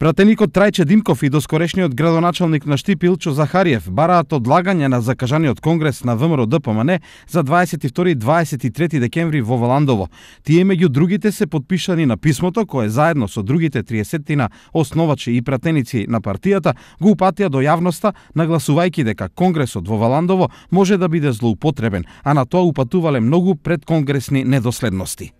Пратеникот Трајче Димков и доскорешниот градоначалник на Штипилчо Захариев бараат одлагање на закажаниот конгрес на ВМРО ДПМН за 22 и 23 декември во Валандово. Тие меѓу другите се подпишани на писмото кое заедно со другите 30 на основачи и пратеници на партијата го упатија до јавноста нагласувајќи дека конгресот во Валандово може да биде злоупотребен, а на тоа упатувале многу предконгресни недоследности.